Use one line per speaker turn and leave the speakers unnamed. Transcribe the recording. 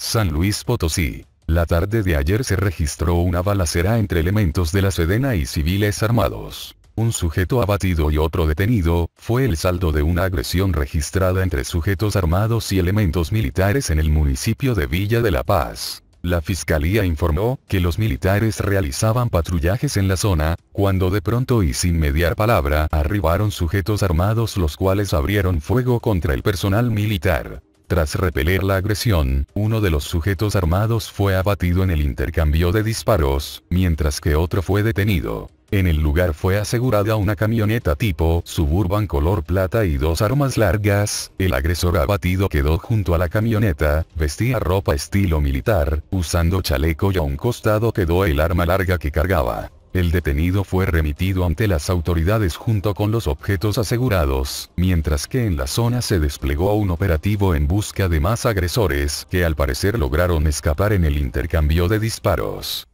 San Luis Potosí. La tarde de ayer se registró una balacera entre elementos de la Sedena y civiles armados. Un sujeto abatido y otro detenido, fue el saldo de una agresión registrada entre sujetos armados y elementos militares en el municipio de Villa de la Paz. La fiscalía informó que los militares realizaban patrullajes en la zona, cuando de pronto y sin mediar palabra arribaron sujetos armados los cuales abrieron fuego contra el personal militar. Tras repeler la agresión, uno de los sujetos armados fue abatido en el intercambio de disparos, mientras que otro fue detenido. En el lugar fue asegurada una camioneta tipo suburban color plata y dos armas largas, el agresor abatido quedó junto a la camioneta, vestía ropa estilo militar, usando chaleco y a un costado quedó el arma larga que cargaba. El detenido fue remitido ante las autoridades junto con los objetos asegurados, mientras que en la zona se desplegó un operativo en busca de más agresores que al parecer lograron escapar en el intercambio de disparos.